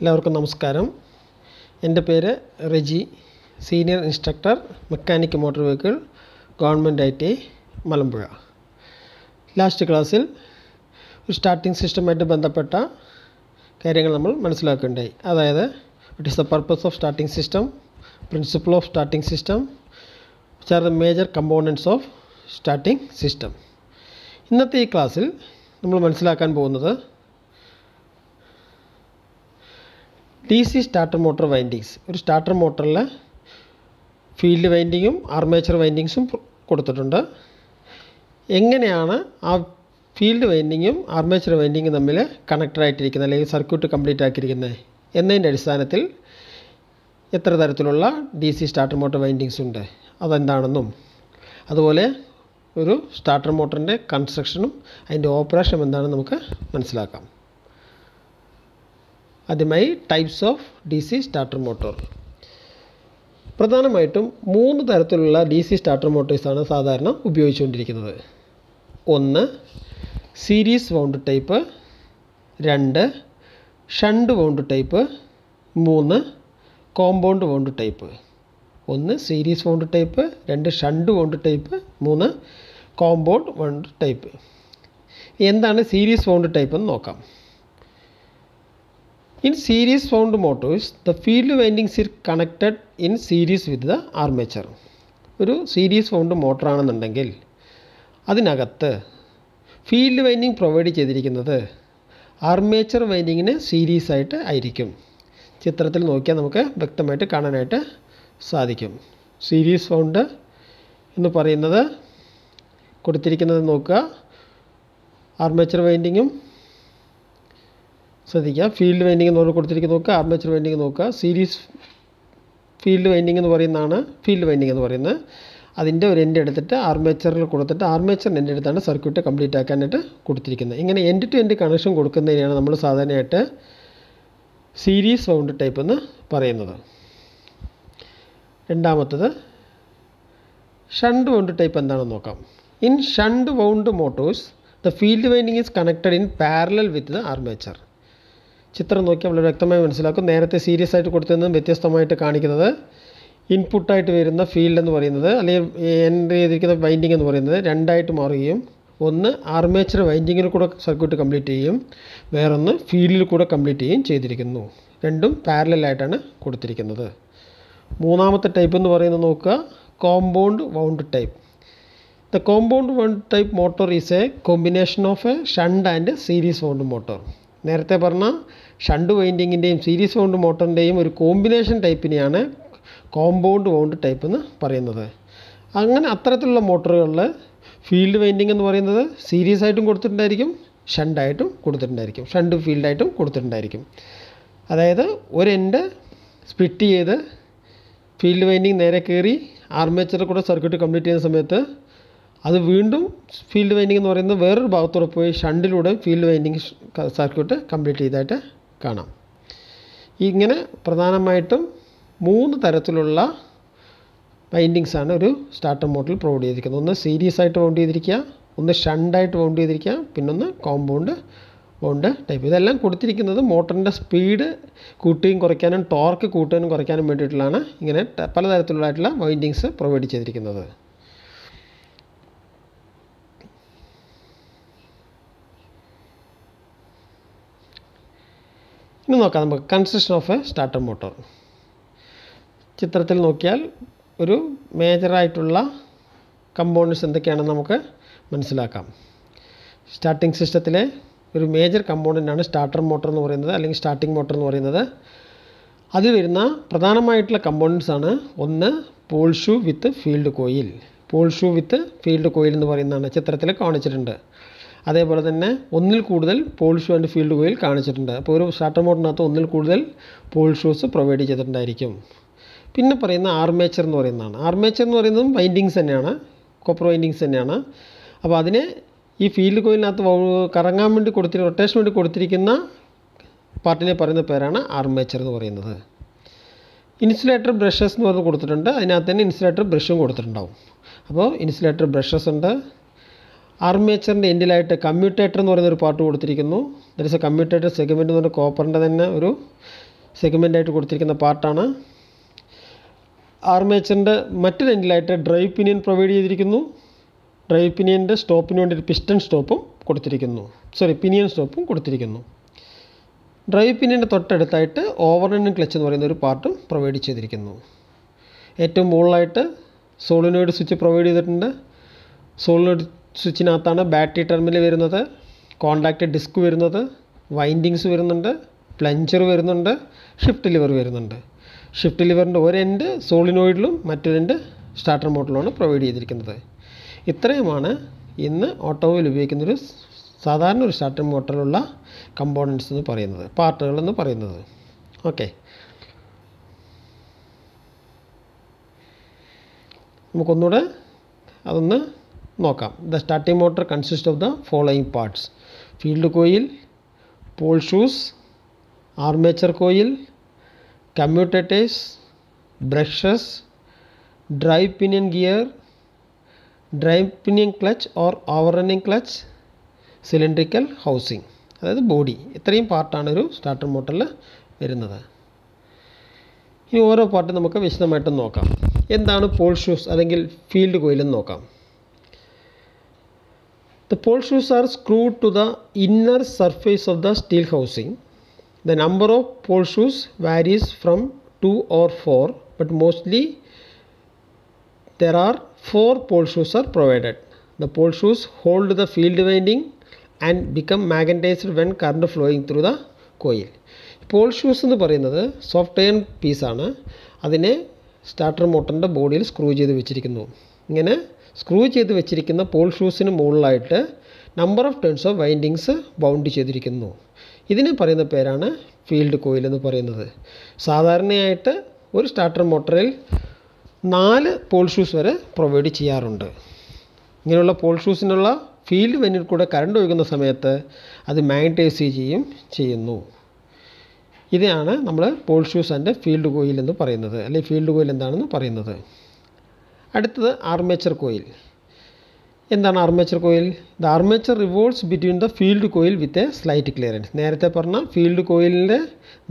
എല്ലാവർക്കും നമസ്കാരം എൻ്റെ പേര് Reji senior instructor mechanic motor vehicle government I T Malampuzha last ക്ലാസ്സിൽ ഒരു സ്റ്റാർട്ടിംഗ് സിസ്റ്റമായിട്ട് ബന്ധപ്പെട്ട കാര്യങ്ങൾ നമ്മൾ മനസ്സിലാക്കുകയുണ്ടായി അതായത് it is the purpose of starting system principle of starting system which are the major components of starting system ഇന്നത്തെ ഈ ക്ലാസ്സിൽ നമ്മൾ മനസ്സിലാക്കാൻ പോകുന്നത് D C starter motor windings ഒരു സ്റ്റാർട്ടർ മോട്ടറിൽ ഫീൽഡ് വൈൻഡിങ്ങും ആർമേച്ചർ വൈൻഡിങ്സും കൊടുത്തിട്ടുണ്ട് എങ്ങനെയാണ് ആ ഫീൽഡ് വൈൻഡിങ്ങും ആർമേച്ചർ വൈൻഡിങ്ങും തമ്മിൽ കണക്റ്റഡ് ആയിട്ടിരിക്കുന്നത് അല്ലെങ്കിൽ സർക്യൂട്ട് കംപ്ലീറ്റ് ആക്കിയിരിക്കുന്നത് എന്നതിൻ്റെ അടിസ്ഥാനത്തിൽ എത്ര തരത്തിലുള്ള D C starter motor windings ഉണ്ട് അതെന്താണെന്നും അതുപോലെ ഒരു സ്റ്റാർട്ടർ മോട്ടറിൻ്റെ കൺസ്ട്രക്ഷനും അതിൻ്റെ ഓപ്പറേഷനും എന്താണെന്ന് നമുക്ക് മനസ്സിലാക്കാം ആദ്യമായി types of D C starter motor പ്രധാനമായിട്ടും മൂന്ന് തരത്തിലുള്ള ഡി സി സ്റ്റാർട്ടർ മോട്ടോഴ്സാണ് സാധാരണ ഉപയോഗിച്ചുകൊണ്ടിരിക്കുന്നത് ഒന്ന് സീരീസ് വൗണ്ട് ടൈപ്പ് രണ്ട് ഷണ്ട് വൗണ്ട് ടൈപ്പ് മൂന്ന് കോമ്പൗണ്ട് വൗണ്ട് ടൈപ്പ് ഒന്ന് സീരീസ് വൗണ്ട് ടൈപ്പ് രണ്ട് ഷണ്ട് വൗണ്ട് ടൈപ്പ് മൂന്ന് കോമ്പൗണ്ട് വൗണ്ട് ടൈപ്പ് എന്താണ് സീരീസ് വൗണ്ട് ടൈപ്പ് എന്ന് നോക്കാം in series wound Motors the field windings ഇർ connected in series with the armature ഒരു series wound മോട്ടറാണെന്നുണ്ടെങ്കിൽ അതിനകത്ത് field winding provide ചെയ്തിരിക്കുന്നത് armature വൈൻഡിങ്ങിന് series ആയിട്ട് ആയിരിക്കും ചിത്രത്തിൽ നോക്കിയാൽ നമുക്ക് വ്യക്തമായിട്ട് കാണാനായിട്ട് സാധിക്കും സീരീസ് ഫൗണ്ട് എന്ന് പറയുന്നത് കൊടുത്തിരിക്കുന്നത് നോക്കുക ആർമേച്ചർ വൈൻഡിങ്ങും ശ്രദ്ധിക്കുക ഫീൽഡ് വൈൻഡിങ് എന്ന് കൊടുത്തിരിക്കുന്ന നോക്കുക ആർമേച്ചർ വൈൻഡിങ് നോക്കുക സീരീസ് ഫീൽഡ് വൈൻഡിങ് എന്ന് പറയുന്നതാണ് ഫീൽഡ് വൈൻഡിങ് എന്ന് പറയുന്നത് അതിൻ്റെ ഒരു എൻഡ് എടുത്തിട്ട് ആർമേച്ചറിൽ കൊടുത്തിട്ട് ആർമേച്ചറിൻ്റെ എൻഡ് എടുത്താണ് സർക്യൂട്ട് കംപ്ലീറ്റ് ആക്കാനായിട്ട് കൊടുത്തിരിക്കുന്നത് ഇങ്ങനെ എൻഡ് ടു എൻഡ് കണക്ഷൻ കൊടുക്കുന്നതിനാണ് നമ്മൾ സാധാരണയായിട്ട് സീരീസ് വൗണ്ട് ടൈപ്പ് എന്ന് പറയുന്നത് രണ്ടാമത്തത് ഷണ്ട് വൗണ്ട് ടൈപ്പ് എന്താണെന്ന് നോക്കാം in shunt wound Motors the field winding is connected in parallel with the armature ചിത്രം നോക്കിയാൽ നമ്മൾ വ്യക്തമായി മനസ്സിലാക്കും നേരത്തെ സീരിയസ് ആയിട്ട് കൊടുത്തതിൽ വ്യത്യസ്തമായിട്ട് കാണിക്കുന്നത് ഇൻപുട്ടായിട്ട് വരുന്ന ഫീൽഡ് എന്ന് പറയുന്നത് അല്ലെങ്കിൽ എൻ്റെ ചെയ്തിരിക്കുന്ന ബൈൻഡിങ് എന്ന് പറയുന്നത് രണ്ടായിട്ട് മാറുകയും ഒന്ന് ആർമേച്ചർ വൈൻഡിങ്ങിൽ കൂടെ സർക്യൂട്ട് കംപ്ലീറ്റ് ചെയ്യും വേറൊന്ന് ഫീൽഡിൽ കൂടെ കംപ്ലീറ്റ് ചെയ്യുകയും ചെയ്തിരിക്കുന്നു രണ്ടും പാരലായിട്ടാണ് കൊടുത്തിരിക്കുന്നത് മൂന്നാമത്തെ ടൈപ്പ് എന്ന് പറയുന്നത് നോക്കുക compound wound type the compound wound type motor is A combination of A shunt and series wound motor നേരത്തെ പറഞ്ഞ ഷണ്ട് വൈൻഡിങ്ങിൻ്റെയും സീരീസ് വൗണ്ട് മോട്ടറിൻ്റെയും ഒരു കോമ്പിനേഷൻ ടൈപ്പിനെയാണ് കോമ്പൗണ്ട് വൗണ്ട് ടൈപ്പ് എന്ന് പറയുന്നത് അങ്ങനെ അത്തരത്തിലുള്ള മോട്ടറുകളിൽ ഫീൽഡ് വൈൻഡിങ് എന്ന് പറയുന്നത് സീരീസ് ആയിട്ടും കൊടുത്തിട്ടുണ്ടായിരിക്കും ഷണ്ടായിട്ടും കൊടുത്തിട്ടുണ്ടായിരിക്കും ഷണ്ട് ഫീൽഡായിട്ടും കൊടുത്തിട്ടുണ്ടായിരിക്കും അതായത് ഒരു എൻഡ് സ്പ്ലിറ്റ് ചെയ്ത് ഫീൽഡ് വൈൻഡിങ് നേരെ കയറി ആർമേച്ചറിൽ കൂടെ സർക്യൂട്ട് കംപ്ലീറ്റ് ചെയ്യുന്ന സമയത്ത് അത് വീണ്ടും ഫീൽഡ് വൈൻഡിംഗ് എന്ന് പറയുന്നത് വേറൊരു ഭാഗത്തൂടെ പോയി ഷണ്ടിലൂടെ ഫീൽഡ് വൈൻഡിംഗ് സർക്യൂട്ട് കംപ്ലീറ്റ് ചെയ്തതായിട്ട് കാണാം ഇങ്ങനെ പ്രധാനമായിട്ടും മൂന്ന് തരത്തിലുള്ള വൈൻഡിങ്സാണ് ഒരു സ്റ്റാർട്ടർ മോഡൽ പ്രൊവൈഡ് ചെയ്തിരിക്കുന്നത് ഒന്ന് സീരീസ് ആയിട്ട് വൗണ്ട് ചെയ്തിരിക്കുക ഒന്ന് ഷണ്ടായിട്ട് വൗണ്ട് ചെയ്തിരിക്കുക പിന്നൊന്ന് കോമ്പൗണ്ട് ഉണ്ട് ടൈപ്പ് ഇതെല്ലാം കൊടുത്തിരിക്കുന്നത് മോട്ടറിൻ്റെ സ്പീഡ് കൂട്ടുകയും കുറയ്ക്കാനും ടോർക്ക് കൂട്ടാനും കുറയ്ക്കാനും വേണ്ടിയിട്ടുള്ളതാണ് ഇങ്ങനെ പലതരത്തിലുള്ളതായിട്ടുള്ള വൈൻഡിങ്സ് പ്രൊവൈഡ് ചെയ്തിരിക്കുന്നത് ഇനി നോക്കാം നമുക്ക് construction of A starter motor ചിത്രത്തിൽ നോക്കിയാൽ ഒരു മേജറായിട്ടുള്ള കമ്പോണൻസ് എന്തൊക്കെയാണെന്ന് നമുക്ക് മനസ്സിലാക്കാം സ്റ്റാർട്ടിംഗ് സിസ്റ്റത്തിലെ ഒരു മേജർ കമ്പോണൻ്റാണ് സ്റ്റാർട്ടർ മോട്ടോർ എന്ന് പറയുന്നത് അല്ലെങ്കിൽ സ്റ്റാർട്ടിംഗ് മോട്ടോർ എന്ന് പറയുന്നത് അതിൽ വരുന്ന പ്രധാനമായിട്ടുള്ള കമ്പോണൻസ് ആണ് ഒന്ന് പോൾ ഷൂ വിത്ത് ഫീൽഡ് കോയിൽ പോൾ ഷൂ വിത്ത് ഫീൽഡ് കോയിൽ എന്ന് പറയുന്നതാണ് ചിത്രത്തിൽ കാണിച്ചിട്ടുണ്ട് അതേപോലെ തന്നെ ഒന്നിൽ കൂടുതൽ Paul shoe and field coil കാണിച്ചിട്ടുണ്ട് അപ്പോൾ ഒരു ഷട്ടർ മോട്ടിനകത്ത് ഒന്നിൽ കൂടുതൽ പോൾ ഷൂസ് പ്രൊവൈഡ് ചെയ്തിട്ടുണ്ടായിരിക്കും പിന്നെ പറയുന്ന ആർമേച്ചർ എന്ന് പറയുന്നതാണ് ആർമേച്ചർ എന്ന് പറയുന്നതും വൈൻഡിങ്സ് തന്നെയാണ് കോപ്പർ വൈൻഡിങ്സ് തന്നെയാണ് അപ്പോൾ അതിനെ ഈ ഫീൽഡ് കോയിലിനകത്ത് കറങ്ങാൻ വേണ്ടി കൊടുത്തി റൊട്ടേഷൻ വേണ്ടി കൊടുത്തിരിക്കുന്ന പാർട്ടിനെ പറയുന്ന പേരാണ് ആർമേച്ചർ എന്ന് പറയുന്നത് ഇൻസുലേറ്റർ ബ്രഷസ് എന്ന് പറഞ്ഞ് കൊടുത്തിട്ടുണ്ട് അതിനകത്ത് തന്നെ ഇൻസുലേറ്റർ ബ്രഷും കൊടുത്തിട്ടുണ്ടാവും അപ്പോൾ ഇൻസുലേറ്റർ ബ്രഷസ് ഉണ്ട് ആർമേച്ചറിൻ്റെ എൻഡിലായിട്ട് കമ്മ്യൂട്ടേറ്റർ എന്ന് പറയുന്ന ഒരു പാർട്ട് കൊടുത്തിരിക്കുന്നു there is A commutator segment എന്ന് പറഞ്ഞാൽ കോപ്പറിൻ്റെ തന്നെ ഒരു സെഗ്മെൻ്റായിട്ട് കൊടുത്തിരിക്കുന്ന പാർട്ടാണ് ആർമേച്ചറിൻ്റെ മറ്റൊരു എൻഡിലായിട്ട് ഡ്രൈവ് പിനിയൻ പ്രൊവൈഡ് ചെയ്തിരിക്കുന്നു ഡ്രൈവ് പിനിയൻ്റെ സ്റ്റോപ്പിന് വേണ്ടി ഒരു പിസ്റ്റൺ സ്റ്റോപ്പും കൊടുത്തിരിക്കുന്നു സോറി പിനിയൻ സ്റ്റോപ്പും കൊടുത്തിരിക്കുന്നു ഡ്രൈവ് പിന്നിൻ്റെ തൊട്ടടുത്തായിട്ട് ഓവർഹെൻഡ് ക്ലച്ച് എന്ന് പറയുന്ന ഒരു പാർട്ടും പ്രൊവൈഡ് ചെയ്തിരിക്കുന്നു ഏറ്റവും മുകളിലായിട്ട് സോളിനോയിഡ് സ്വിച്ച് പ്രൊവൈഡ് ചെയ്തിട്ടുണ്ട് സോളിനോയിഡ് സ്വിച്ചിനകത്താണ് ബാറ്ററി ടെർമിൽ വരുന്നത് കോണ്ടാക്റ്റ് ഡിസ്ക് വരുന്നത് വൈൻഡിങ്സ് വരുന്നുണ്ട് പ്ലഞ്ചർ വരുന്നുണ്ട് ഷിഫ്റ്റ് ലിവർ വരുന്നുണ്ട് ഷിഫ്റ്റ് ലിവറിൻ്റെ ഒരു എൻഡ് സോളിനോയിഡിലും മറ്റൊരു എൻഡ് സ്റ്റാർട്ടർ മോട്ടറിലുമാണ് പ്രൊവൈഡ് ചെയ്തിരിക്കുന്നത് ഇത്രയുമാണ് ഇന്ന് ഓട്ടോയിൽ ഉപയോഗിക്കുന്നൊരു സാധാരണ ഒരു സ്റ്റാർട്ടർ മോട്ടറിലുള്ള കമ്പോണൻസ് എന്ന് പറയുന്നത് പാർട്ടുകൾ എന്ന് പറയുന്നത് ഓക്കെ നമുക്കൊന്നുകൂടെ അതൊന്ന് നോക്കാം the starting motor consist of the following parts field coil Paul shoes armature coil കമ്മ്യൂട്ടേറ്റേഴ്സ് brushes drive pinion gear drive pinion clutch or over running clutch cylindrical housing അതായത് ബോഡി ഇത്രയും പാർട്ടാണ് ഒരു സ്റ്റാർട്ടർ മോട്ടറിൽ വരുന്നത് ഇനി ഓരോ പാർട്ട് നമുക്ക് വിശദമായിട്ട് നോക്കാം എന്താണ് പോൾ ഷൂസ് അല്ലെങ്കിൽ ഫീൽഡ് കോയിലെന്ന് നോക്കാം The pole shoes are screwed to the inner surface of the steel housing. The number of pole shoes varies from 2 or 4 but mostly there are 4 pole shoes are provided. The pole shoes hold the field winding and become magnetized when current flowing through the coil. Paul shoes എന്ന് പറയുന്നത് soft iron പീസാണ് അതിനെ starter മോട്ടറിൻ്റെ ബോഡിയിൽ screw ചെയ്ത് വെച്ചിരിക്കുന്നു ഇങ്ങനെ screw ചെയ്ത് വെച്ചിരിക്കുന്ന പോൾ ഷൂസിന് മുകളിലായിട്ട് number of turns of windings bound ചെയ്തിരിക്കുന്നു ഇതിനെ പറയുന്ന പേരാണ് ഫീൽഡ് കോയിൽ എന്ന് പറയുന്നത് സാധാരണയായിട്ട് ഒരു സ്റ്റാർട്ടർ മോട്ടറിൽ നാല് പോൾ ഷൂസ് വരെ പ്രൊവൈഡ് ചെയ്യാറുണ്ട് ഇങ്ങനെയുള്ള പോൾ ഷൂസിനുള്ള ഫീൽഡ് വെനിൽ കൂടെ കറണ്ട് ഒഴുകുന്ന സമയത്ത് അത് മാഗ്നറ്റൈസ് ചെയ്യുകയും ചെയ്യുന്നു ഇതാണ് നമ്മൾ Paul shoes and field coil എന്ന് പറയുന്നത് അല്ലെങ്കിൽ ഫീൽഡ് കോയിൽ എന്താണെന്ന് പറയുന്നത് അടുത്തത് ആർമേച്ചർ കോയിൽ എന്താണ് armature coil the armature revolves between the field coil with a slight clearance നേരത്തെ പറഞ്ഞ ഫീൽഡ് കോയിലിൻ്റെ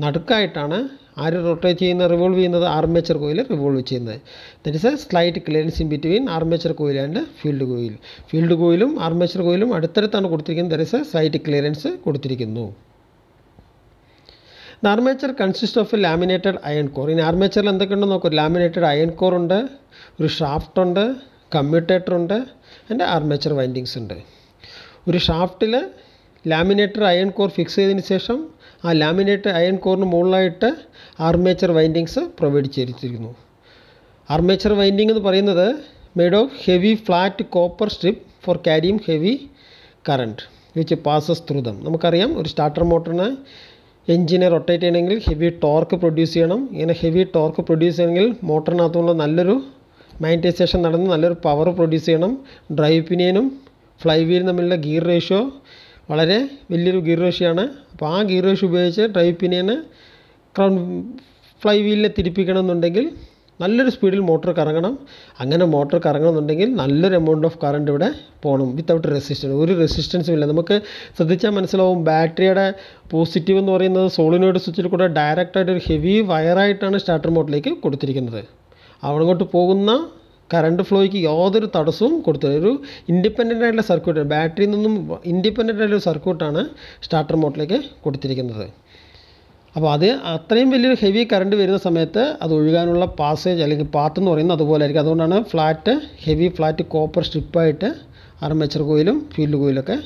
നടുക്കായിട്ടാണ് ആര് റൊട്ടേറ്റ് ചെയ്യുന്ന റിവോൾവ് ചെയ്യുന്നത് ആർമേച്ചർ കോയിൽ റിവോൾവ് ചെയ്യുന്നത് that is a slight clearance in between armature coil and field coil field കോയിലും armature കോയിലും അടുത്തടുത്താണ് കൊടുത്തിരിക്കുന്നത് that is a slight clearance കൊടുത്തിരിക്കുന്നു armature consist of A laminated iron core ഇനി ആർമേച്ചറിൽ എന്തൊക്കെയുണ്ടെന്ന് നോക്കൂ laminated iron core ഉണ്ട് ഒരു shaft ഉണ്ട് commutator ഉണ്ട് and armature windings ഉണ്ട് ഒരു ഷാഫ്റ്റിൽ ലാമിനേറ്റർ അയൺ കോർ ഫിക്സ് ചെയ്തതിന് ശേഷം ആ ലാമിനേറ്റർ അയൺ കോറിന് മുകളിലായിട്ട് ആർമേച്ചർ വൈൻഡിങ്സ് പ്രൊവൈഡ് ചെയ്തിരിക്കുന്നു ആർമേച്ചർ വൈൻഡിങ് എന്ന് പറയുന്നത് made of heavy flat copper strip four ക്യാരിയും heavy current which passes through നമുക്കറിയാം ഒരു സ്റ്റാർട്ടർ മോട്ടറിന് എഞ്ചിനെ റൊട്ടേറ്റ് ചെയ്യണമെങ്കിൽ ഹെവി ടോർക്ക് പ്രൊഡ്യൂസ് ചെയ്യണം ഇങ്ങനെ ഹെവി ടോർക്ക് പ്രൊഡ്യൂസ് ചെയ്യണമെങ്കിൽ മോട്ടറിനകത്തുള്ള നല്ലൊരു മാഗ്നറ്റൈസേഷൻ നടന്ന് നല്ലൊരു പവർ പ്രൊഡ്യൂസ് ചെയ്യണം ഡ്രൈവ് പിനിയനും ഫ്ലൈ വീലും തമ്മിലുള്ള ഗിയർ റേഷ്യോ വളരെ വലിയൊരു ഗിയർ റേഷ്യോ അപ്പോൾ ആ ഗിയർ റേഷ്യോ ഉപയോഗിച്ച് ഡ്രൈവ് പിനിയന് ക്രൗൺ ഫ്ലൈ വീലിനെ തിരിപ്പിക്കണമെന്നുണ്ടെങ്കിൽ നല്ലൊരു സ്പീഡിൽ മോട്ടോർ കറങ്ങണം അങ്ങനെ മോട്ടോർ കറങ്ങണമെന്നുണ്ടെങ്കിൽ നല്ലൊരു എമൗണ്ട് ഓഫ് കറണ്ട് ഇവിടെ പോകണം വിത്തൗട്ട് റെസിസ്റ്റൻസ് ഒരു റെസിസ്റ്റൻസും ഇല്ല നമുക്ക് ശ്രദ്ധിച്ചാൽ മനസ്സിലാവും ബാറ്ററിയുടെ പോസിറ്റീവ് എന്ന് പറയുന്നത് സോളിനോയിഡ് സ്വിച്ചിൽ കൂടെ ഡയറക്റ്റായിട്ട് ഒരു ഹെവി വയറായിട്ടാണ് സ്റ്റാർട്ടർ മോട്ടിലേക്ക് കൊടുത്തിരിക്കുന്നത് അവിടെ പോകുന്ന കറണ്ട് ഫ്ലോയ്ക്ക് യാതൊരു തടസ്സവും കൊടുത്തില്ല ഒരു ഇൻഡിപെൻഡൻ്റ് ആയിട്ടുള്ള സർക്യൂട്ട് ബാറ്ററിയിൽ നിന്നും ഇൻഡിപെൻഡൻ്റ് ആയിട്ടുള്ള സർക്യൂട്ടാണ് സ്റ്റാർട്ടർ മോട്ടിലേക്ക് കൊടുത്തിരിക്കുന്നത് അപ്പോൾ അത് അത്രയും വലിയൊരു ഹെവി കറണ്ട് വരുന്ന സമയത്ത് അത് ഒഴുകാനുള്ള പാസേജ് അല്ലെങ്കിൽ പാത്ത് എന്ന് പറയുന്നത് അതുപോലെ ആയിരിക്കും അതുകൊണ്ടാണ് flat heavy flat copper സ്ട്രിപ്പായിട്ട് armature കോയിലും field കോയിലൊക്കെ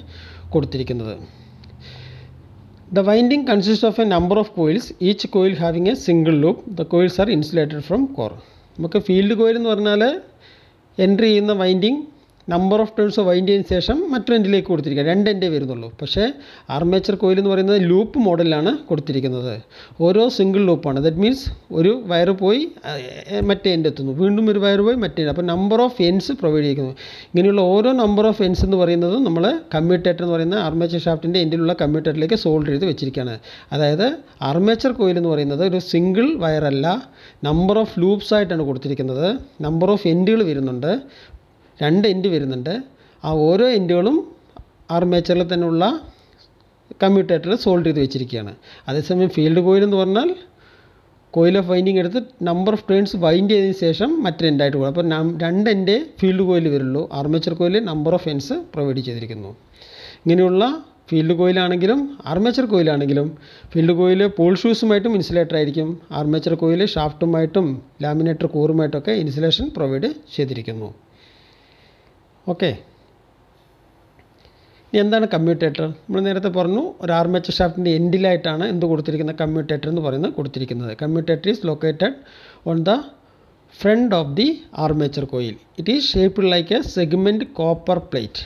കൊടുത്തിരിക്കുന്നത് the winding consist of A number of coils each coil having A single loop the coils R insulated from core നമുക്ക് ഫീൽഡ് കോയിൽ എന്ന് പറഞ്ഞാൽ എൻട്രി ചെയ്യുന്ന വൈൻഡിങ് നമ്പർ ഓഫ് ടേൺസ് വൈൻഡിയതിന് ശേഷം മറ്റൊരെൻഡിലേക്ക് കൊടുത്തിരിക്കുക രണ്ടെൻഡേ വരുന്നുള്ളൂ പക്ഷേ armature coil എന്ന് പറയുന്നത് ലൂപ്പ് മോഡലിലാണ് കൊടുത്തിരിക്കുന്നത് ഓരോ സിംഗിൾ ലൂപ്പാണ് ദറ്റ് മീൻസ് ഒരു വയർ പോയി മറ്റേ എൻഡ് എത്തുന്നു വീണ്ടും ഒരു വയർ പോയി മറ്റേ എൻഡ് അപ്പോൾ നമ്പർ ഓഫ് എൻസ് പ്രൊവൈഡ് ചെയ്യുന്നു ഇങ്ങനെയുള്ള ഓരോ നമ്പർ ഓഫ് എൻസ് എന്ന് പറയുന്നത് നമ്മൾ കമ്മ്യൂട്ടേറ്റർ എന്ന് പറയുന്ന ആർമേച്ചർ ഷാഫ്റ്റിൻ്റെ എൻഡിലുള്ള കമ്മ്യൂട്ടേറ്ററിലേക്ക് സോൾഡ് ചെയ്ത് വെച്ചിരിക്കുകയാണ് അതായത് ആർമേച്ചർ കോയിൽ എന്ന് പറയുന്നത് ഒരു സിംഗിൾ വയറല്ല നമ്പർ ഓഫ് ലൂപ്സ് ആയിട്ടാണ് കൊടുത്തിരിക്കുന്നത് നമ്പർ ഓഫ് എൻഡുകൾ വരുന്നുണ്ട് രണ്ട് എൻഡ് വരുന്നുണ്ട് ആ ഓരോ എൻഡുകളും ആർമേച്ചറിൽ തന്നെയുള്ള കമ്മ്യൂട്ടേറ്റർ സോൾഡ് ചെയ്ത് വെച്ചിരിക്കുകയാണ് അതേസമയം ഫീൽഡ് കോയിൽ എന്ന് പറഞ്ഞാൽ കോയിൽ ഓഫ് വൈൻഡിങ് എടുത്ത് നമ്പർ ഓഫ് ട്രെയിൻസ് വൈൻഡ് ചെയ്തതിന് ശേഷം മറ്റൊരു എൻഡായിട്ട് പോകും അപ്പോൾ രണ്ട് എൻഡ് ഫീൽഡ് കോയിൽ വരുള്ളൂ armature coil number of ends provide ചെയ്തിരിക്കുന്നു ഇങ്ങനെയുള്ള ഫീൽഡ് കോയിലാണെങ്കിലും ആർമേച്ചർ കോയിലാണെങ്കിലും ഫീൽഡ് കോയിൽ പോൾ ഷൂസുമായിട്ടും ഇൻസുലേറ്റർ ആയിരിക്കും ആർമേച്ചർ കോയിൽ ഷാഫ്റ്റുമായിട്ടും ലാമിനേറ്റർ കൂറുമായിട്ടൊക്കെ ഇൻസുലേഷൻ പ്രൊവൈഡ് ചെയ്തിരിക്കുന്നു ഓക്കെ ഇനി എന്താണ് കമ്മ്യൂട്ടേറ്റർ നമ്മൾ നേരത്തെ പറഞ്ഞു ഒരു ആർമേച്ചർ ഷാഫ്റ്റിൻ്റെ എൻഡിലായിട്ടാണ് എന്ത് കൊടുത്തിരിക്കുന്നത് കമ്മ്യൂട്ടേറ്റർ എന്ന് പറയുന്നത് കൊടുത്തിരിക്കുന്നത് commutator is located on the front of the armature coil it is shaped like a segment copper plate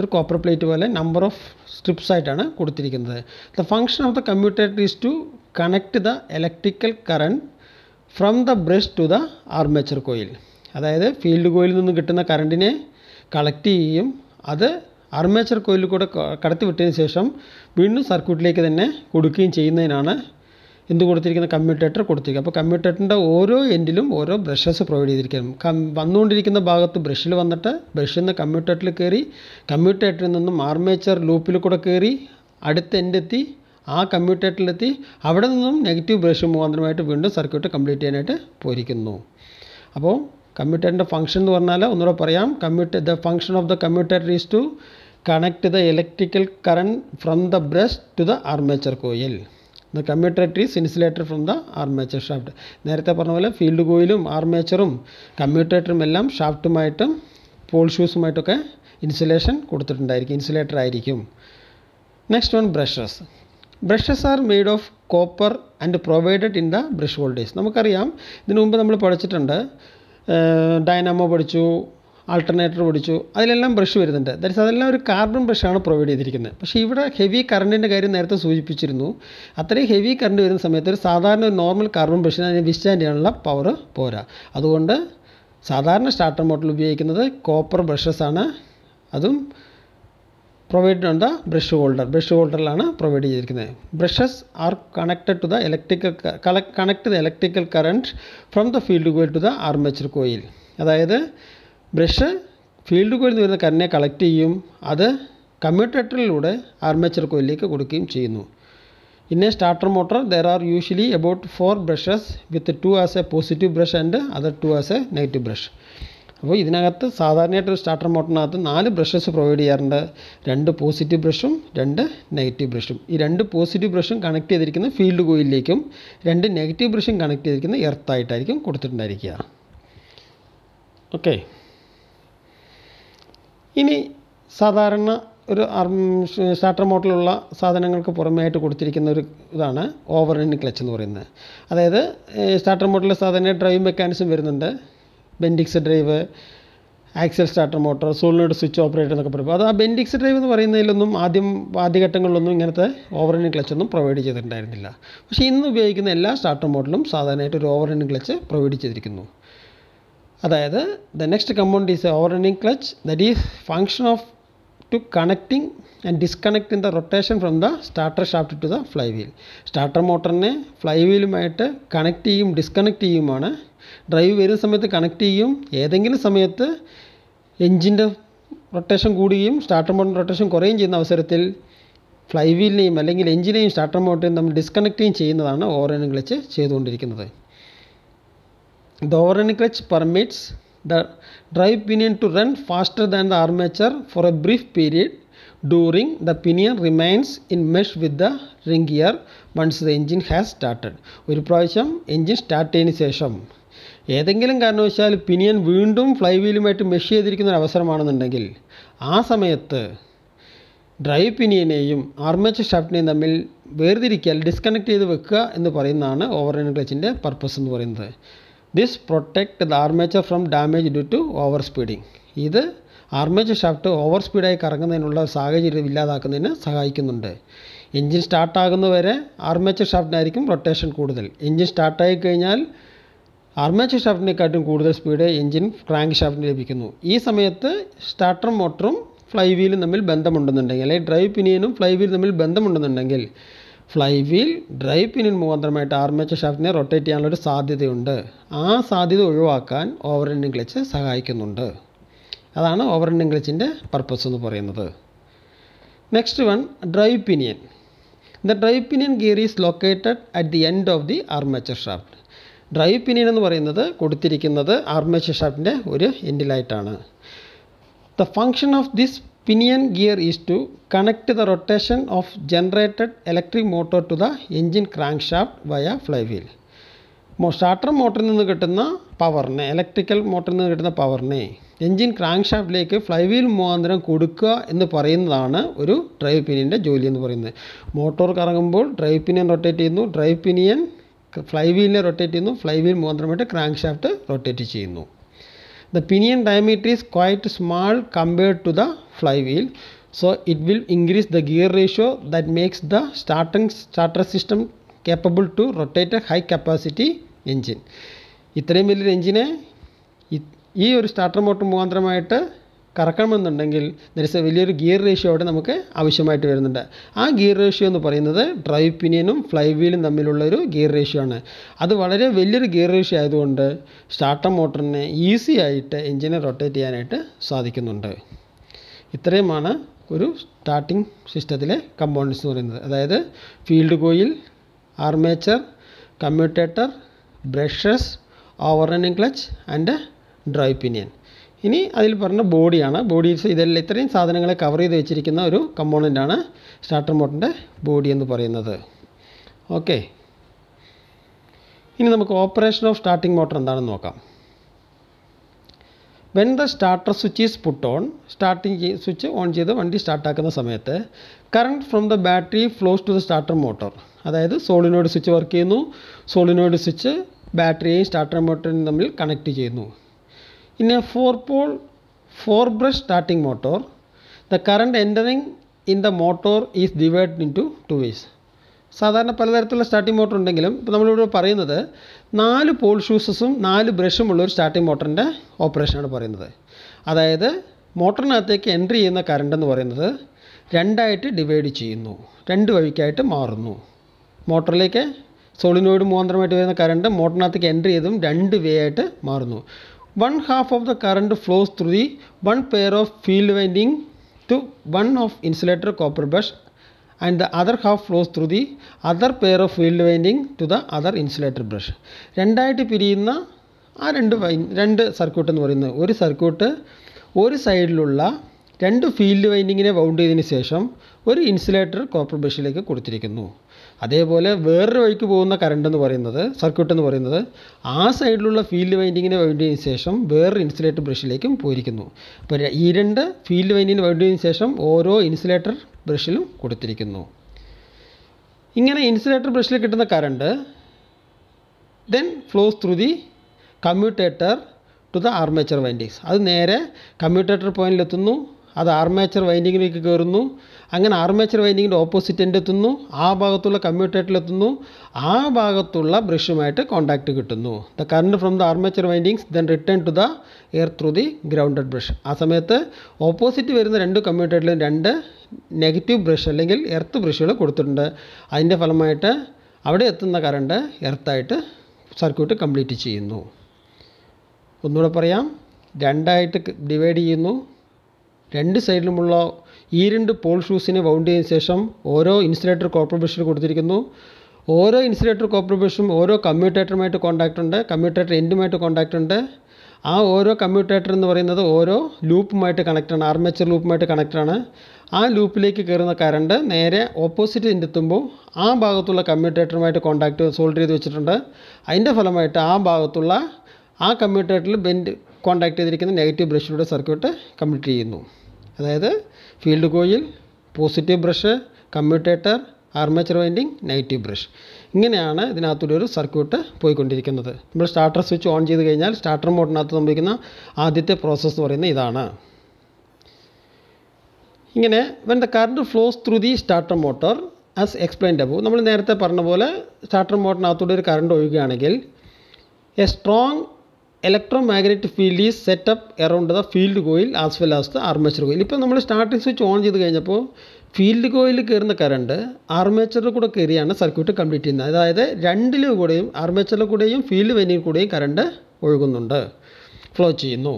ഒരു കോപ്പർ പ്ലേറ്റ് പോലെ നമ്പർ ഓഫ് സ്ട്രിപ്സ് ആയിട്ടാണ് കൊടുത്തിരിക്കുന്നത് the function of the commutator is to connect the electrical current from the brush to the armature coil അതായത് field coil നിന്ന് കിട്ടുന്ന കറണ്ടിനെ collect ചെയ്യുകയും അത് armature കോയിലിൽ കൂടെ വിട്ടതിന് ശേഷം വീണ്ടും സർക്യൂട്ടിലേക്ക് തന്നെ കൊടുക്കുകയും ചെയ്യുന്നതിനാണ് എന്ത് കൊടുത്തിരിക്കുന്ന കമ്മ്യൂട്ടേറ്റർ കൊടുത്തിരിക്കുക അപ്പോൾ കമ്മ്യൂട്ടേറ്ററിൻ്റെ ഓരോ എൻഡിലും ഓരോ ബ്രഷസ് പ്രൊവൈഡ് ചെയ്തിരിക്കണം കം വന്നുകൊണ്ടിരിക്കുന്ന ഭാഗത്ത് ബ്രഷിൽ വന്നിട്ട് ബ്രഷിൽ നിന്ന് കമ്മ്യൂട്ടേറ്ററിൽ കയറി കമ്മ്യൂട്ടേറ്ററിൽ നിന്നും ആർമേച്ചർ ലൂപ്പിൽ കൂടെ കയറി അടുത്ത എൻഡെത്തി ആ കമ്മ്യൂട്ടേറ്ററിലെത്തി അവിടെ നിന്നും നെഗറ്റീവ് ബ്രഷ് മുഖാന്തരമായിട്ട് വീണ്ടും സർക്യൂട്ട് കംപ്ലീറ്റ് ചെയ്യാനായിട്ട് പോയിരിക്കുന്നു അപ്പോൾ കമ്മ്യൂട്ടേറ്ററിൻ്റെ ഫംഗ്ഷൻ എന്ന് പറഞ്ഞാൽ ഒന്നുകൂടെ പറയാം commute the function of the commutator is to connect the electrical current from the brush to the armature coil the commutator is insulated from the armature shaft നേരത്തെ പറഞ്ഞ പോലെ ഫീൽഡ് കോയിലും ആർമേച്ചറും കമ്മ്യൂട്ടേറ്ററും എല്ലാം ഷാഫ്റ്റുമായിട്ടും പോൾ ഷൂസുമായിട്ടൊക്കെ ഇൻസുലേഷൻ കൊടുത്തിട്ടുണ്ടായിരിക്കും ഇൻസുലേറ്റർ ആയിരിക്കും next one brushes brushes are made of copper and provided in the brush holders നമുക്കറിയാം ഇതിനു മുമ്പ് നമ്മൾ പഠിച്ചിട്ടുണ്ട് ഡൈനാമോ പഠിച്ചു ആൾട്ടർനേറ്റർ പഠിച്ചു അതിലെല്ലാം ബ്രഷ് വരുന്നുണ്ട് ദാറ്റ്സ് അതെല്ലാം ഒരു കാർബൺ ബ്രഷാണ് പ്രൊവൈഡ് ചെയ്തിരിക്കുന്നത് പക്ഷേ ഇവിടെ ഹെവി കറണ്ടിൻ്റെ കാര്യം നേരത്തെ സൂചിപ്പിച്ചിരുന്നു അത്രയും ഹെവി കറണ്ട് വരുന്ന സമയത്ത് ഒരു സാധാരണ ഒരു നോർമൽ കാർബൺ ബ്രഷിന് അതിന് വിസ്റ്റാൻഡ് ചെയ്യാനുള്ള പവർ പോരാ അതുകൊണ്ട് സാധാരണ സ്റ്റാർട്ടർ മോഡൽ ഉപയോഗിക്കുന്നത് കോപ്പർ ബ്രഷസ് ആണ് അതും provide on the brush holder brush ഹോൾഡറിലാണ് പ്രൊവൈഡ് ചെയ്തിരിക്കുന്നത് brushes are connected to the electrical connect the electrical current from the field coil to the armature coil അതായത് ബ്രഷ് ഫീൽഡ് കോയിൽ നിന്ന് വരുന്ന കറണ്ടിനെ collect ചെയ്യും അത് കമ്മ്യൂട്ടേറ്ററിലൂടെ armature കോയിലേക്ക് കൊടുക്കുകയും ചെയ്യുന്നു പിന്നെ starter motor there are usually about four brushes with two as a positive brush and other two as a negative brush അപ്പോൾ ഇതിനകത്ത് സാധാരണയായിട്ട് ഒരു സ്റ്റാർട്ടർ മോട്ടറിനകത്ത് നാല് ബ്രഷസ് പ്രൊവൈഡ് ചെയ്യാറുണ്ട് രണ്ട് പോസിറ്റീവ് ബ്രഷും രണ്ട് നെഗറ്റീവ് ബ്രഷും ഈ രണ്ട് പോസിറ്റീവ് ബ്രഷും കണക്ട് ചെയ്തിരിക്കുന്ന ഫീൽഡ് കോയിലിലേക്കും രണ്ട് നെഗറ്റീവ് ബ്രഷും കണക്ട് ചെയ്തിരിക്കുന്ന എർത്തായിട്ടായിരിക്കും കൊടുത്തിട്ടുണ്ടായിരിക്കുക ഓക്കെ ഇനി സാധാരണ ഒരു സ്റ്റാർട്ടർ മോട്ടറിലുള്ള സാധനങ്ങൾക്ക് പുറമെയായിട്ട് കൊടുത്തിരിക്കുന്ന ഒരു ഇതാണ് ഓവർ ഇൻ ക്ലച്ച് എന്ന് പറയുന്നത് അതായത് സ്റ്റാർട്ടർ മോട്ടറിൽ സാധാരണ ഡ്രൈവ് മെക്കാനിസം വരുന്നുണ്ട് Bendix drive axle starter motor solenoid switch operator എന്നൊക്കെ പറയും അത് ആ ബെൻഡിക്സ് ഡ്രൈവ് എന്ന് പറയുന്നതിലൊന്നും ആദ്യം ആദ്യഘട്ടങ്ങളിലൊന്നും ഇങ്ങനത്തെ ഓവർഹെൻഡ് ക്ലച്ച് ഒന്നും പ്രൊവൈഡ് ചെയ്തിട്ടുണ്ടായിരുന്നില്ല പക്ഷേ ഇന്ന് ഉപയോഗിക്കുന്ന എല്ലാ സ്റ്റാർട്ടർ മോഡലും സാധാരണയായിട്ട് ഒരു ഓവർഹെൻഡ് ക്ലച്ച് പ്രൊവൈഡ് ചെയ്തിരിക്കുന്നു അതായത് the next component is a running clutch that is function of to connecting and disconnecting the rotation from the starter shaft to the fly wheel starter മോട്ടറിനെ ഫ്ലൈ വീലുമായിട്ട് കണക്ട് ചെയ്യും disconnect ചെയ്യുമാണ് drive വരുന്ന സമയത്ത് connect ചെയ്യും ഏതെങ്കിലും സമയത്ത് എൻജിൻ്റെ റൊട്ടേഷൻ കൂടുകയും സ്റ്റാർട്ടർ മോട്ടറിൻ്റെ റൊട്ടേഷൻ കുറയും ചെയ്യുന്ന അവസരത്തിൽ ഫ്ലൈ വീലിനെയും അല്ലെങ്കിൽ എഞ്ചിനെയും സ്റ്റാർട്ടർ മോട്ടറിനെയും നമ്മൾ ഡിസ്കണക്റ്റ് ചെയ്യുന്നതാണ് ഓവർ റണ്ണിംഗ് ക്ലച്ച് ചെയ്തുകൊണ്ടിരിക്കുന്നത് the overrunning clutch permits the drive pinion to run faster than the armature for a brief period during the pinion remains in mesh with the ring gear once the engine has started ഒരു പ്രാവശ്യം engine start ചെയ്തതിന് ശേഷം ഏതെങ്കിലും കാരണവശാൽ pinion വീണ്ടും fly വീലുമായിട്ട് mesh ചെയ്തിരിക്കുന്ന ഒരു അവസരമാണെന്നുണ്ടെങ്കിൽ ആ സമയത്ത് ഡ്രൈവ് പിനിയനെയും ആർമേച്ചർ ഷാഫ്റ്റിനെയും തമ്മിൽ വേർതിരിക്കൽ ഡിസ്കണക്ട് ചെയ്ത് വെക്കുക എന്ന് പറയുന്നതാണ് ഓവർ ക്ലച്ചിൻ്റെ പർപ്പസ് എന്ന് പറയുന്നത് this protect the armature from damage due to over speeding ഇത് ആർമേച്ചർ ഷാഫ്റ്റ് ഓവർ സ്പീഡായി കറങ്ങുന്നതിനുള്ള സാഹചര്യം ഇല്ലാതാക്കുന്നതിന് സഹായിക്കുന്നുണ്ട് എൻജിൻ സ്റ്റാർട്ടാകുന്നവരെ ആർമേച്ചർ ഷാഫ്റ്റിനായിരിക്കും റൊട്ടേഷൻ കൂടുതൽ എൻജിൻ സ്റ്റാർട്ടായി കഴിഞ്ഞാൽ ആർമേച്ചർ ഷാഫ്റ്റിനെക്കാട്ടും കൂടുതൽ സ്പീഡ് എൻജിൻ ക്രാങ്ക് ഷാഫ്റ്റിന് ലഭിക്കുന്നു ഈ സമയത്ത് സ്റ്റാർട്ടർ മോട്ടറും ഫ്ലൈ വീലും തമ്മിൽ ബന്ധമുണ്ടെന്നുണ്ടെങ്കിൽ അല്ലെങ്കിൽ ഡ്രൈവ് പിനിയനും ഫ്ലൈ വീലും തമ്മിൽ ബന്ധമുണ്ടെന്നുണ്ടെങ്കിൽ ഫ്ലൈ വീൽ ഡ്രൈവ് പിന്നിൽ മുഖാന്തരമായിട്ട് ആർമേച്ചർ ഷാഫ്റ്റിനെ റൊട്ടേറ്റ് ചെയ്യാനുള്ളൊരു സാധ്യതയുണ്ട് ആ സാധ്യത ഒഴിവാക്കാൻ ഓവർ എൻഡിങ് ക്ലച്ച് സഹായിക്കുന്നുണ്ട് അതാണ് ഓവർ എൻഡിങ് ക്ലച്ചിൻ്റെ പർപ്പസ് എന്ന് പറയുന്നത് next one drive pinion the drive pinion gear is located at the end of the armature shaft drive pinion എന്ന് പറയുന്നത് കൊടുത്തിരിക്കുന്നത് ആർമേച്ചർ ഷാഫ്റ്റിൻ്റെ ഒരു എൻഡിലായിട്ടാണ് the function of this pinion gear is to connect the rotation of generated electric motor to the engine crank shaft via fly wheel മോ starter മോട്ടറിൽ നിന്ന് കിട്ടുന്ന പവറിനെ ഇലക്ട്രിക്കൽ മോട്ടറിൽ നിന്ന് കിട്ടുന്ന പവറിനെ എഞ്ചിൻ ക്രാങ്ക് ഷാഫ്റ്റിലേക്ക് ഫ്ലൈ വീൽ മുഖാന്തരം കൊടുക്കുക എന്ന് പറയുന്നതാണ് ഒരു ഡ്രൈവ് പിനിയൻ്റെ ജോലി എന്ന് പറയുന്നത് മോട്ടോർ കറങ്ങുമ്പോൾ ഡ്രൈവ് പിനിയൻ റൊട്ടേറ്റ് ചെയ്യുന്നു ഡ്രൈവ് പിനിയൻ ഫ്ലൈ വീലിനെ റൊട്ടേറ്റ് ചെയ്യുന്നു ഫ്ലൈ വീൽ മുഖാന്തരമായിട്ട് ക്രാങ്ക് ഷാഫ്റ്റ് റൊട്ടേറ്റ് ചെയ്യുന്നു the pinion diameter is quite small compared to the flywheel so it will increase the gear ratio that makes the starting starter system capable to rotate a high capacity engine ഇത്രയും വലിയൊരു എഞ്ചിനെ ഈ ഒരു starter motor മുഖാന്തരമായിട്ട് കറക്കണമെന്നുണ്ടെങ്കിൽ ദരിച്ച വലിയൊരു gear ratio അവിടെ നമുക്ക് ആവശ്യമായിട്ട് വരുന്നുണ്ട് ആ ഗിയർ റേഷ്യോ എന്ന് പറയുന്നത് ഡ്രൈവ് പിനിയനും ഫ്ലൈ വീലും തമ്മിലുള്ളൊരു ഗിയർ റേഷ്യോ ആണ് അത് വളരെ വലിയൊരു ഗിയർ റേഷ്യോ ആയതുകൊണ്ട് സ്റ്റാർട്ടർ മോട്ടറിന് ഈസി ആയിട്ട് എഞ്ചിനെ റൊട്ടേറ്റ് ചെയ്യാനായിട്ട് സാധിക്കുന്നുണ്ട് ഇത്രയുമാണ് ഒരു സ്റ്റാർട്ടിംഗ് സിസ്റ്റത്തിലെ കമ്പോണൻസ് എന്ന് പറയുന്നത് അതായത് field coil armature commutator brushes over running clutch and drive pinion ഇനി അതിൽ പറഞ്ഞ ബോഡിയാണ് ബോഡീസ് ഇതെല്ലാം ഇത്രയും സാധനങ്ങളെ കവർ ചെയ്ത് വെച്ചിരിക്കുന്ന ഒരു കമ്പോണൻ്റാണ് സ്റ്റാർട്ടർ മോട്ടറിൻ്റെ ബോഡി എന്ന് പറയുന്നത് ഓക്കെ ഇനി നമുക്ക് ഓപ്പറേഷൻ ഓഫ് സ്റ്റാർട്ടിംഗ് മോട്ടർ എന്താണെന്ന് നോക്കാം when the starter switch is put on starting switch on ചെയ്ത് വണ്ടി സ്റ്റാർട്ടാക്കുന്ന സമയത്ത് current from the battery flows to the starter motor അതായത് സോളിനോയിഡ് സ്വിച്ച് വർക്ക് ചെയ്യുന്നു സോളിനോയിഡ് സ്വിച്ച് ബാറ്ററിയെയും സ്റ്റാർട്ടർ മോട്ടോറും തമ്മിൽ കണക്ട് ചെയ്യുന്നു പിന്നെ four pole four brush starting motor the current entering in the motor is divide into two ways സാധാരണ പലതരത്തിലുള്ള starting motor ഉണ്ടെങ്കിലും ഇപ്പോൾ നമ്മളിവിടെ പറയുന്നത് നാല് പോൾ ഷൂസസും നാല് ബ്രഷും ഉള്ള ഒരു സ്റ്റാർട്ടിംഗ് മോട്ടറിൻ്റെ ഓപ്പറേഷനാണ് പറയുന്നത് അതായത് മോട്ടറിനകത്തേക്ക് എൻട്രി ചെയ്യുന്ന കറണ്ട് എന്ന് പറയുന്നത് രണ്ടായിട്ട് ഡിവൈഡ് ചെയ്യുന്നു രണ്ട് വഴിക്കായിട്ട് മാറുന്നു മോട്ടറിലേക്ക് സോളിനോയിഡ് മുഖാന്തരമായിട്ട് വരുന്ന കറണ്ട് മോട്ടറിനകത്തേക്ക് എൻട്രി ചെയ്തും രണ്ട് വേ ആയിട്ട് മാറുന്നു one half of the current flows through the one pair of field winding to one of insulator copper brush and the other half flows through the other pair of field winding to the other insulator brush രണ്ടായിട്ട് പിരിയുന്ന ആ രണ്ട് wine രണ്ട് circuit എന്ന് പറയുന്നത് ഒരു circuit ഒരു സൈഡിലുള്ള രണ്ട് ഫീൽഡ് വൈൻഡിങ്ങിനെ വൗണ്ട് ചെയ്തതിന് ശേഷം ഒരു ഇൻസുലേറ്റർ കോപ്പർ ബ്രഷിലേക്ക് കൊടുത്തിരിക്കുന്നു അതേപോലെ വേറൊരു വഴിക്ക് പോകുന്ന കറണ്ട് എന്ന് പറയുന്നത് സർക്യൂട്ട് എന്ന് പറയുന്നത് ആ സൈഡിലുള്ള ഫീൽഡ് വൈൻഡിങ്ങിന് വൈൻഡിങ്ങിന് ശേഷം വേറൊരു ഇൻസുലേറ്റർ ബ്രഷിലേക്കും പോയിരിക്കുന്നു അപ്പോൾ ഈ രണ്ട് ഫീൽഡ് വൈൻഡിങ്ങിന് വൈൻഡിങ്ങിന് ശേഷം ഓരോ ഇൻസുലേറ്റർ ബ്രഷിലും കൊടുത്തിരിക്കുന്നു ഇങ്ങനെ ഇൻസുലേറ്റർ ബ്രഷിൽ കിട്ടുന്ന current then flows through the commutator to the armature windings അത് നേരെ കമ്മ്യൂട്ടേറ്റർ പോയിന്റിലെത്തുന്നു അത് ആർമേച്ചർ വൈൻഡിങ്ങിലേക്ക് കയറുന്നു അങ്ങനെ ആർമേച്ചർ വൈൻഡിങ്ങിൻ്റെ ഓപ്പോസിറ്റ് എൻഡ് എത്തുന്നു ആ ഭാഗത്തുള്ള കമ്മ്യൂട്ടേറ്ററിലെത്തുന്നു ആ ഭാഗത്തുള്ള ബ്രഷുമായിട്ട് കോൺടാക്റ്റ് കിട്ടുന്നു the current from the armature windings then return to the air through the grounded brush ആ സമയത്ത് ഓപ്പോസിറ്റ് വരുന്ന രണ്ട് കമ്മ്യൂട്ടേറ്ററിലും രണ്ട് നെഗറ്റീവ് ബ്രഷ് അല്ലെങ്കിൽ എർത്ത് ബ്രഷുകൾ കൊടുത്തിട്ടുണ്ട് അതിൻ്റെ ഫലമായിട്ട് അവിടെ എത്തുന്ന കറണ്ട് എർത്തായിട്ട് സർക്യൂട്ട് കംപ്ലീറ്റ് ചെയ്യുന്നു ഒന്നുകൂടെ പറയാം രണ്ടായിട്ട് ഡിവൈഡ് ചെയ്യുന്നു രണ്ട് സൈഡിലുമുള്ള ഈ രണ്ട് പോൾ ഷൂസിനെ വൗണ്ട് ചെയ്തതിന് ശേഷം ഓരോ ഇൻസുലേറ്റർ കോർപ്പറേഷന് കൊടുത്തിരിക്കുന്നു ഓരോ ഇൻസുലേറ്റർ കോർപ്പറേഷനും ഓരോ കമ്മ്യൂട്ടേറ്ററുമായിട്ട് കോൺടാക്റ്റ് ഉണ്ട് കമ്മ്യൂട്ടേറ്റർ എൻഡുമായിട്ട് കോൺടാക്റ്റ് ഉണ്ട് ആ ഓരോ കമ്മ്യൂട്ടേറ്റർ എന്ന് പറയുന്നത് ഓരോ ലൂപ്പുമായിട്ട് കണക്റ്റാണ് ആർമേച്ചർ ലൂപ്പുമായിട്ട് കണക്റ്റാണ് ആ ലൂപ്പിലേക്ക് കയറുന്ന കറണ്ട് നേരെ ഓപ്പോസിറ്റ് എത്തുമ്പോൾ ആ ഭാഗത്തുള്ള കമ്മ്യൂട്ടേറ്ററുമായിട്ട് കോണ്ടാക്റ്റ് സോൾഡ് ചെയ്ത് വെച്ചിട്ടുണ്ട് അതിൻ്റെ ഫലമായിട്ട് ആ ഭാഗത്തുള്ള ആ കമ്മ്യൂട്ടേറ്ററിൽ ബെൻഡ് കോൺടാക്ട് ചെയ്തിരിക്കുന്ന നെഗറ്റീവ് ബ്രഷിലൂടെ സർക്യൂട്ട് കംപ്ലീറ്റ് ചെയ്യുന്നു അതായത് field coil positive brush commutator armature winding negative brush ഇങ്ങനെയാണ് ഇതിനകത്തൂടെ ഒരു സർക്യൂട്ട് പോയിക്കൊണ്ടിരിക്കുന്നത് നമ്മൾ സ്റ്റാർട്ടർ സ്വിച്ച് ഓൺ ചെയ്ത് കഴിഞ്ഞാൽ സ്റ്റാർട്ടർ മോഡിനകത്ത് സംഭവിക്കുന്ന ആദ്യത്തെ പ്രോസസ്സ് എന്ന് പറയുന്നത് ഇതാണ് ഇങ്ങനെ when the current flows through the starter motor as explain above നമ്മൾ നേരത്തെ പറഞ്ഞ പോലെ സ്റ്റാർട്ടർ മോട്ടറിനകത്തൂടെ ഒരു കറണ്ട് ഒഴുകുകയാണെങ്കിൽ a strong electro magnetic field is set up around the field coil as well as the armature coil ഇപ്പോൾ നമ്മൾ starting switch on ചെയ്ത് കഴിഞ്ഞപ്പോൾ ഫീൽഡ് കോയിൽ കയറുന്ന കറണ്ട് ആർമേച്ചറിൽ കൂടെ കയറിയാണ് സർക്യൂട്ട് കംപ്ലീറ്റ് ചെയ്യുന്നത് അതായത് രണ്ടിലും കൂടെയും ആർമേച്ചറിൽ കൂടെയും ഫീൽഡ് വൈനിൽ കൂടെയും കറണ്ട് ഒഴുകുന്നുണ്ട് ഫ്ലോ ചെയ്യുന്നു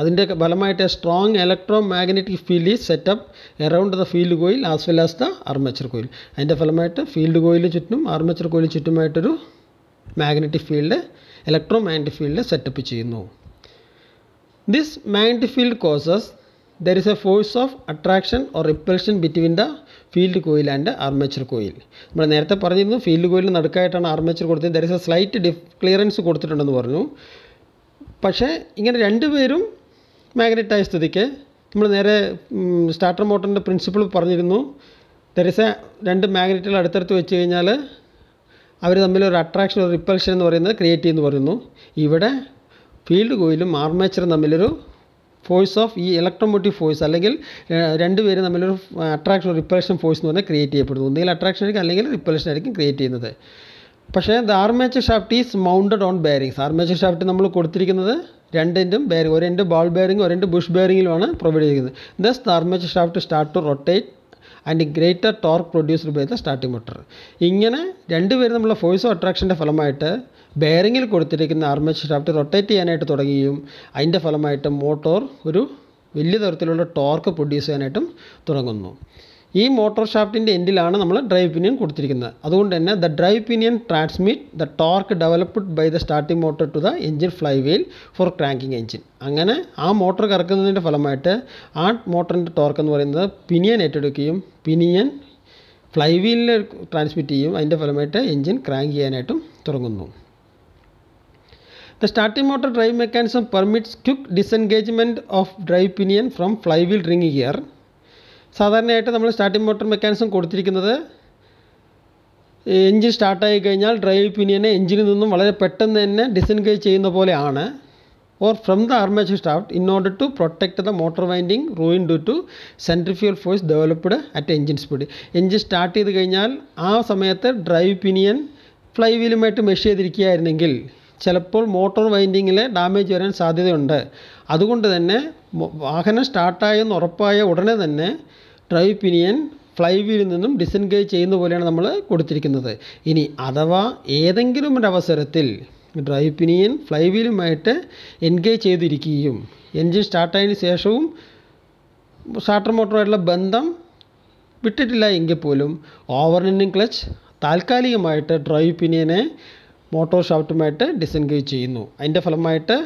അതിൻ്റെ ഫലമായിട്ട് strong electro magnetic field is set up around the field coil as well as the armature coil അതിൻ്റെ ഫലമായിട്ട് ഫീൽഡ് കോയിലിന് ചുറ്റും ആർമേച്ചർ കോയിലിന് ചുറ്റുമായിട്ടൊരു magnetic field electro magnetic field set up ചെയ്യുന്നു this magnetic field causes there is a force of attraction or repulsion between the field coil and armature coil നമ്മൾ നേരത്തെ പറഞ്ഞിരുന്നു ഫീൽഡ് കോയിലിന് നടുക്കായിട്ടാണ് ആർമേച്ചർ കൊടുത്തത് ദർ ഇസ് എ സ്ലൈറ്റ് ഡിഫ് clearance കൊടുത്തിട്ടുണ്ടെന്ന് പറഞ്ഞു പക്ഷേ ഇങ്ങനെ രണ്ടുപേരും മാഗ്നറ്റായ സ്ഥിതിക്ക് നമ്മൾ നേരെ സ്റ്റാർട്ടർ മോട്ടറിൻ്റെ പ്രിൻസിപ്പിൾ പറഞ്ഞിരുന്നു ദർ ഇസ് എ രണ്ട് മാഗ്നറ്റുകൾ അടുത്തടുത്ത് വെച്ച് കഴിഞ്ഞാൽ അവർ തമ്മിൽ ഒരു അട്രാക്ഷൻ ഒരു റിപ്പൽഷൻ എന്ന് പറയുന്നത് ക്രിയേറ്റ് ചെയ്യുന്നു പറയുന്നു ഇവിടെ ഫീൽഡ് കോയിലും ആർമേച്ചറും തമ്മിലൊരു ഫോഴ്സ് ഓഫ് ഈ ഇലക്ട്രോമോട്ടീവ് ഫോഴ്സ് അല്ലെങ്കിൽ രണ്ടുപേരും തമ്മിലൊരു അട്രാക്ഷൻ റിപ്പൽഷൻ ഫോഴ്സ് എന്ന് പറഞ്ഞാൽ ക്രിയേറ്റ് ചെയ്യപ്പെടുന്നു ഒന്നുകിൽ അട്രാക്ഷൻ ആയിരിക്കും അല്ലെങ്കിൽ റിപ്പൽഷൻ ആയിരിക്കും ക്രിയേറ്റ് ചെയ്യുന്നത് പക്ഷേ the armature shaft is mounted on bearings armature shaft നമ്മൾ കൊടുത്തിരിക്കുന്നത് രണ്ടിൻ്റും ബെയറിംഗ് ഒരെൻ്റെ ബോൾ ബെയറിംഗ് ഒരെൻ്റെ ബുഷ് ബെയറിംഗിലുമാണ് പ്രൊവൈഡ് ചെയ്യുന്നത് thus the armature shaft start to rotate and greater torque produced by the starting motor ഇങ്ങനെ രണ്ടുപേരും നമ്മളെ ഫോഴ്സ് ഓഫ് അട്രാക്ഷൻ്റെ ഫലമായിട്ട് ബെയറിങ്ങിൽ കൊടുത്തിരിക്കുന്ന ആർമേച്ചർ ഷാഫ്റ്റ് റൊട്ടേറ്റ് ചെയ്യാനായിട്ട് തുടങ്ങുകയും അതിൻ്റെ ഫലമായിട്ട് മോട്ടോർ ഒരു വലിയ തരത്തിലുള്ള ടോർക്ക് പ്രൊഡ്യൂസ് ചെയ്യാനായിട്ടും തുടങ്ങുന്നു ഈ മോട്ടോർ ഷാഫ്റ്റിൻ്റെ എൻഡിലാണ് നമ്മൾ ഡ്രൈവ് പിനിയൻ കൊടുത്തിരിക്കുന്നത് അതുകൊണ്ട് തന്നെ the drive pinion transmit the torque developed by the starting motor to the engine fly wheel for cranking engine അങ്ങനെ ആ മോട്ടോർ കറക്കുന്നതിൻ്റെ ഫലമായിട്ട് ആ മോട്ടറിൻ്റെ ടോർക്ക് എന്ന് പറയുന്നത് പിനിയൻ ഏറ്റെടുക്കുകയും പിനിയൻ ഫ്ലൈ വീലിൽ ട്രാൻസ്മിറ്റ് ചെയ്യും അതിൻ്റെ ഫലമായിട്ട് എഞ്ചിൻ ക്രാങ്ക് ചെയ്യാനായിട്ടും തുടങ്ങുന്നു the starting motor drive mechanism permits quick disengagement of drive pinion from fly wheel ring gear സാധാരണയായിട്ട് നമ്മൾ സ്റ്റാർട്ടിംഗ് മോട്ടോർ മെക്കാനിസം കൊടുത്തിരിക്കുന്നത് എഞ്ചിൻ സ്റ്റാർട്ടായി കഴിഞ്ഞാൽ ഡ്രൈവ് പിനിയനെ എഞ്ചിനിൽ നിന്നും വളരെ പെട്ടെന്ന് തന്നെ ഡിസെൻഗേജ് ചെയ്യുന്ന പോലെയാണ് or from the armature start in order to protect the motor winding ruin due to centrifugal force developed at engine speed engine start ചെയ്ത് കഴിഞ്ഞാൽ ആ സമയത്ത് ഡ്രൈവ് പിനിയൻ ഫ്ലൈ വീലുമായിട്ട് മെഷ് ചെയ്തിരിക്കുകയായിരുന്നെങ്കിൽ ചിലപ്പോൾ മോട്ടോർ വൈൻഡിങ്ങിലെ ഡാമേജ് വരാൻ സാധ്യതയുണ്ട് അതുകൊണ്ട് തന്നെ വാഹനം സ്റ്റാർട്ടായെന്ന് ഉറപ്പായ ഉടനെ തന്നെ ഫ്ലൈ വീലിൽ നിന്നും ഡിസെൻഗേജ് ചെയ്യുന്ന പോലെയാണ് നമ്മൾ കൊടുത്തിരിക്കുന്നത് ഇനി അഥവാ ഏതെങ്കിലും ഒരു അവസരത്തിൽ ഫ്ലൈ ഫ്ലൈവീലുമായിട്ട് എൻഗേജ് ചെയ്തിരിക്കുകയും എൻജിൻ സ്റ്റാർട്ടായതിന് ശേഷവും സ്റ്റാർട്ടർ മോട്ടറുമായിട്ടുള്ള ബന്ധം വിട്ടിട്ടില്ല എങ്കിൽ പോലും ഓവർനിന്നിങ് ക്ലച്ച് താൽക്കാലികമായിട്ട് ഡ്രൈവ് പിനിയനെ മോട്ടോർ ഷാഫ്റ്റുമായിട്ട് ഡിസെൻഗേജ് ചെയ്യുന്നു അതിൻ്റെ ഫലമായിട്ട്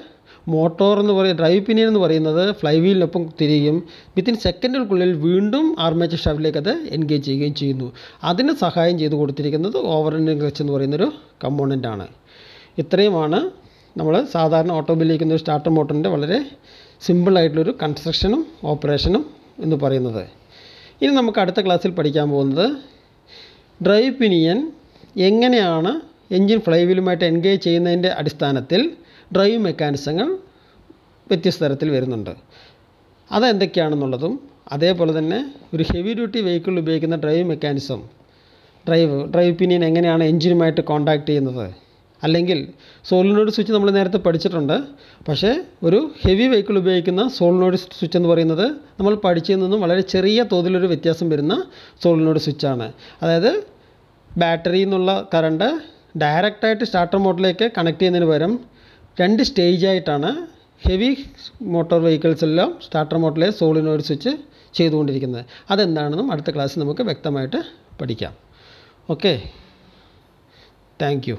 മോട്ടോർ എന്ന് പറയുന്ന ഡ്രൈവ് പിനിയൻ എന്ന് പറയുന്നത് ഫ്ലൈ വീലിനൊപ്പം തിരിയും വിത്തിൻ സെക്കൻഡുകൾക്കുള്ളിൽ വീണ്ടും ആർമേച്ചർ ഷാഫിലേക്ക് അത് എൻഗേജ് ചെയ്യുകയും ചെയ്യുന്നു അതിന് സഹായം ചെയ്തു കൊടുത്തിരിക്കുന്നത് ഓവർ ക്ലച്ച് എന്ന് പറയുന്നൊരു ആണ് ഇത്രയുമാണ് നമ്മൾ സാധാരണ ഓട്ടോമൊബൈലിക്കുന്ന ഒരു സ്റ്റാർട്ടർ മോട്ടറിൻ്റെ വളരെ സിമ്പിളായിട്ടുള്ളൊരു കൺസ്ട്രക്ഷനും ഓപ്പറേഷനും എന്ന് പറയുന്നത് ഇനി നമുക്ക് അടുത്ത ക്ലാസ്സിൽ പഠിക്കാൻ പോകുന്നത് ഡ്രൈവ് പിനിയൻ എങ്ങനെയാണ് എൻജിൻ ഫ്ലൈ വീലുമായിട്ട് എൻഗേജ് ചെയ്യുന്നതിൻ്റെ അടിസ്ഥാനത്തിൽ ഡ്രൈവ് മെക്കാനിസങ്ങൾ വ്യത്യസ്ത തരത്തിൽ വരുന്നുണ്ട് അതെന്തൊക്കെയാണെന്നുള്ളതും അതേപോലെ തന്നെ ഒരു ഹെവി ഡ്യൂട്ടി വെഹിക്കിൾ ഉപയോഗിക്കുന്ന drive mechanism drive drive pinion എങ്ങനെയാണ് എഞ്ചിനുമായിട്ട് കോണ്ടാക്ട് ചെയ്യുന്നത് അല്ലെങ്കിൽ സോളിനോയിഡ് സ്വിച്ച് നമ്മൾ നേരത്തെ പഠിച്ചിട്ടുണ്ട് പക്ഷേ ഒരു ഹെവി വെഹിക്കിൾ ഉപയോഗിക്കുന്ന സോളിനോയിഡ് സ്വിച്ച് എന്ന് പറയുന്നത് നമ്മൾ പഠിച്ചതിൽ നിന്നും വളരെ ചെറിയ തോതിലൊരു വ്യത്യാസം വരുന്ന സോളിനോയിഡ് സ്വിച്ചാണ് അതായത് ബാറ്ററിയിൽ നിന്നുള്ള കറണ്ട് ഡയറക്റ്റായിട്ട് സ്റ്റാർട്ടർ മോട്ടിലേക്ക് കണക്ട് ചെയ്യുന്നതിന് പകരം രണ്ട് സ്റ്റേജായിട്ടാണ് ഹെവി മോട്ടോർ വെഹിക്കിൾസ് എല്ലാം സ്റ്റാർട്ടർ മോട്ടറിലെ സോളിനോയിഡ് സ്വിച്ച് ചെയ്തുകൊണ്ടിരിക്കുന്നത് അതെന്താണെന്നും അടുത്ത ക്ലാസ്സിൽ നമുക്ക് വ്യക്തമായിട്ട് പഠിക്കാം ഓക്കെ താങ്ക്